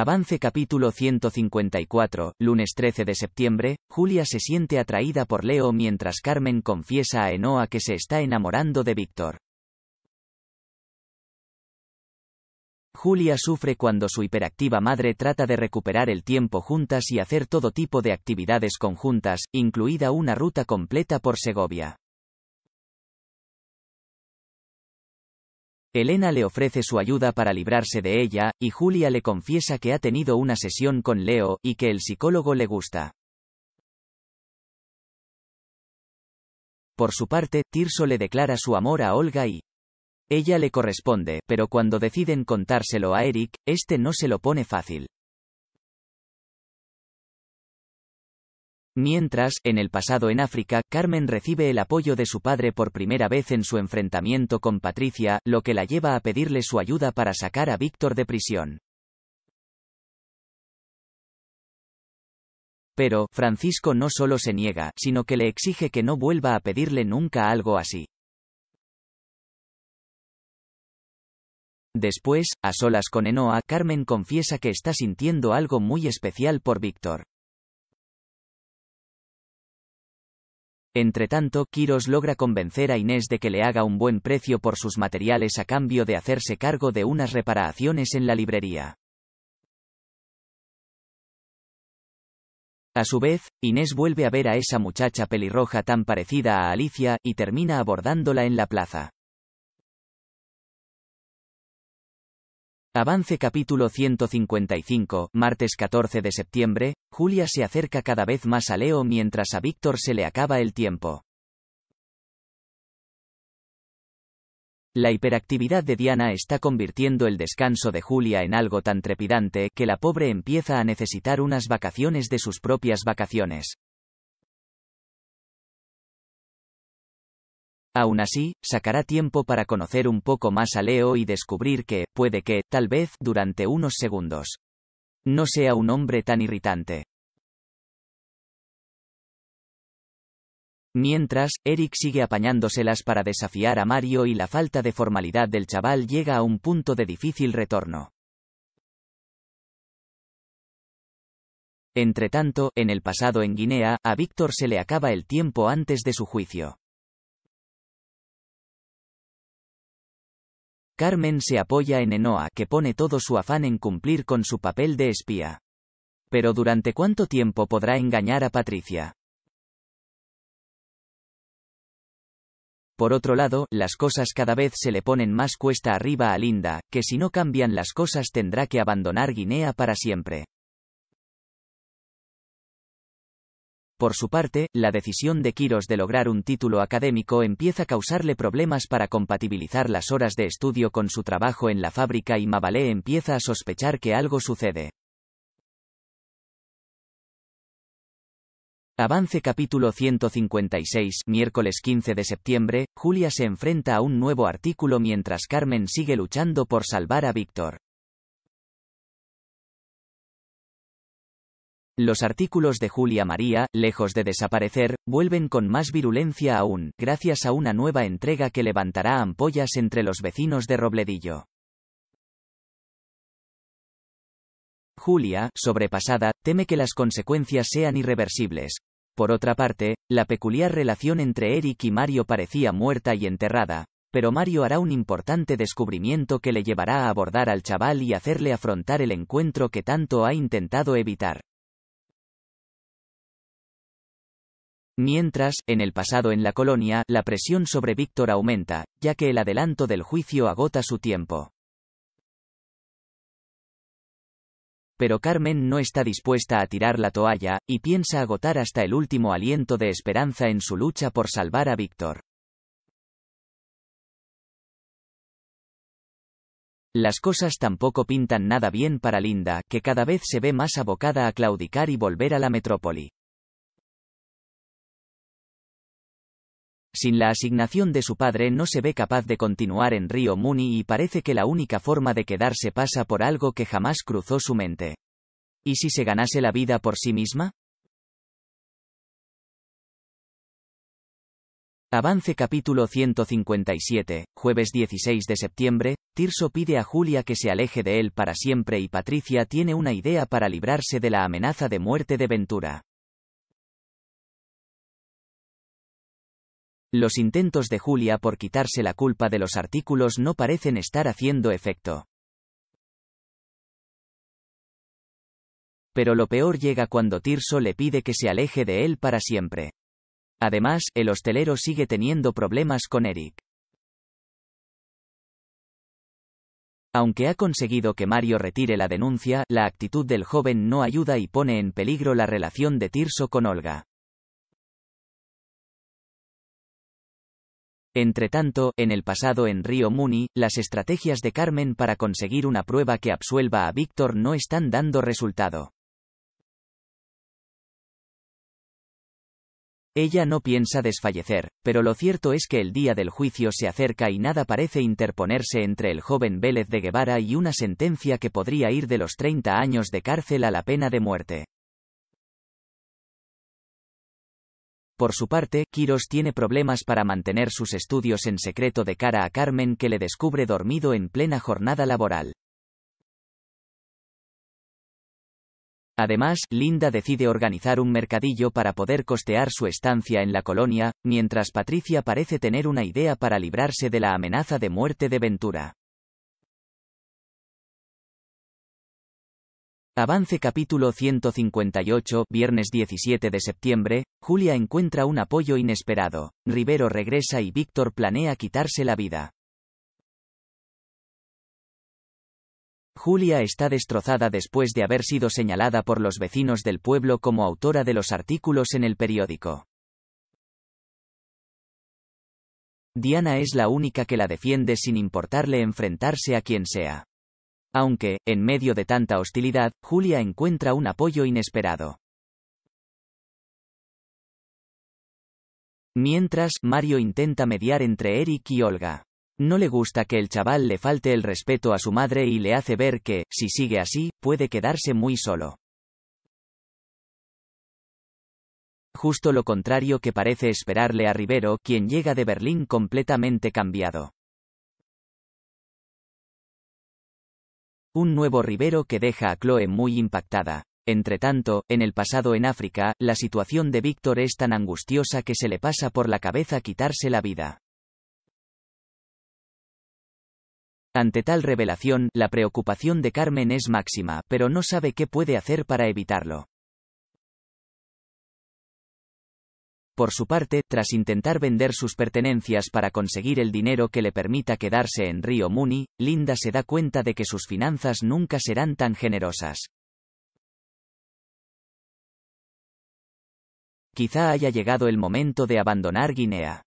Avance capítulo 154, lunes 13 de septiembre, Julia se siente atraída por Leo mientras Carmen confiesa a Enoa que se está enamorando de Víctor. Julia sufre cuando su hiperactiva madre trata de recuperar el tiempo juntas y hacer todo tipo de actividades conjuntas, incluida una ruta completa por Segovia. Elena le ofrece su ayuda para librarse de ella, y Julia le confiesa que ha tenido una sesión con Leo, y que el psicólogo le gusta. Por su parte, Tirso le declara su amor a Olga y ella le corresponde, pero cuando deciden contárselo a Eric, este no se lo pone fácil. Mientras, en el pasado en África, Carmen recibe el apoyo de su padre por primera vez en su enfrentamiento con Patricia, lo que la lleva a pedirle su ayuda para sacar a Víctor de prisión. Pero, Francisco no solo se niega, sino que le exige que no vuelva a pedirle nunca algo así. Después, a solas con Enoa, Carmen confiesa que está sintiendo algo muy especial por Víctor. tanto, Kiros logra convencer a Inés de que le haga un buen precio por sus materiales a cambio de hacerse cargo de unas reparaciones en la librería. A su vez, Inés vuelve a ver a esa muchacha pelirroja tan parecida a Alicia, y termina abordándola en la plaza. Avance capítulo 155, martes 14 de septiembre, Julia se acerca cada vez más a Leo mientras a Víctor se le acaba el tiempo. La hiperactividad de Diana está convirtiendo el descanso de Julia en algo tan trepidante que la pobre empieza a necesitar unas vacaciones de sus propias vacaciones. Aún así, sacará tiempo para conocer un poco más a Leo y descubrir que, puede que, tal vez, durante unos segundos, no sea un hombre tan irritante. Mientras, Eric sigue apañándoselas para desafiar a Mario y la falta de formalidad del chaval llega a un punto de difícil retorno. Entretanto, en el pasado en Guinea, a Víctor se le acaba el tiempo antes de su juicio. Carmen se apoya en Enoa que pone todo su afán en cumplir con su papel de espía. Pero durante cuánto tiempo podrá engañar a Patricia? Por otro lado, las cosas cada vez se le ponen más cuesta arriba a Linda, que si no cambian las cosas tendrá que abandonar Guinea para siempre. Por su parte, la decisión de Quiros de lograr un título académico empieza a causarle problemas para compatibilizar las horas de estudio con su trabajo en la fábrica y Mabalé empieza a sospechar que algo sucede. Avance capítulo 156, miércoles 15 de septiembre, Julia se enfrenta a un nuevo artículo mientras Carmen sigue luchando por salvar a Víctor. Los artículos de Julia María, lejos de desaparecer, vuelven con más virulencia aún, gracias a una nueva entrega que levantará ampollas entre los vecinos de Robledillo. Julia, sobrepasada, teme que las consecuencias sean irreversibles. Por otra parte, la peculiar relación entre Eric y Mario parecía muerta y enterrada, pero Mario hará un importante descubrimiento que le llevará a abordar al chaval y hacerle afrontar el encuentro que tanto ha intentado evitar. Mientras, en el pasado en la colonia, la presión sobre Víctor aumenta, ya que el adelanto del juicio agota su tiempo. Pero Carmen no está dispuesta a tirar la toalla, y piensa agotar hasta el último aliento de esperanza en su lucha por salvar a Víctor. Las cosas tampoco pintan nada bien para Linda, que cada vez se ve más abocada a claudicar y volver a la metrópoli. Sin la asignación de su padre no se ve capaz de continuar en Río Muni y parece que la única forma de quedarse pasa por algo que jamás cruzó su mente. ¿Y si se ganase la vida por sí misma? Avance capítulo 157, jueves 16 de septiembre, Tirso pide a Julia que se aleje de él para siempre y Patricia tiene una idea para librarse de la amenaza de muerte de Ventura. Los intentos de Julia por quitarse la culpa de los artículos no parecen estar haciendo efecto. Pero lo peor llega cuando Tirso le pide que se aleje de él para siempre. Además, el hostelero sigue teniendo problemas con Eric. Aunque ha conseguido que Mario retire la denuncia, la actitud del joven no ayuda y pone en peligro la relación de Tirso con Olga. tanto, en el pasado en Río Muni, las estrategias de Carmen para conseguir una prueba que absuelva a Víctor no están dando resultado. Ella no piensa desfallecer, pero lo cierto es que el día del juicio se acerca y nada parece interponerse entre el joven Vélez de Guevara y una sentencia que podría ir de los 30 años de cárcel a la pena de muerte. Por su parte, Kiros tiene problemas para mantener sus estudios en secreto de cara a Carmen que le descubre dormido en plena jornada laboral. Además, Linda decide organizar un mercadillo para poder costear su estancia en la colonia, mientras Patricia parece tener una idea para librarse de la amenaza de muerte de Ventura. Avance capítulo 158, viernes 17 de septiembre, Julia encuentra un apoyo inesperado, Rivero regresa y Víctor planea quitarse la vida. Julia está destrozada después de haber sido señalada por los vecinos del pueblo como autora de los artículos en el periódico. Diana es la única que la defiende sin importarle enfrentarse a quien sea. Aunque, en medio de tanta hostilidad, Julia encuentra un apoyo inesperado. Mientras, Mario intenta mediar entre Eric y Olga. No le gusta que el chaval le falte el respeto a su madre y le hace ver que, si sigue así, puede quedarse muy solo. Justo lo contrario que parece esperarle a Rivero, quien llega de Berlín completamente cambiado. Un nuevo Rivero que deja a Chloe muy impactada. Entretanto, en el pasado en África, la situación de Víctor es tan angustiosa que se le pasa por la cabeza quitarse la vida. Ante tal revelación, la preocupación de Carmen es máxima, pero no sabe qué puede hacer para evitarlo. Por su parte, tras intentar vender sus pertenencias para conseguir el dinero que le permita quedarse en Río Muni, Linda se da cuenta de que sus finanzas nunca serán tan generosas. Quizá haya llegado el momento de abandonar Guinea.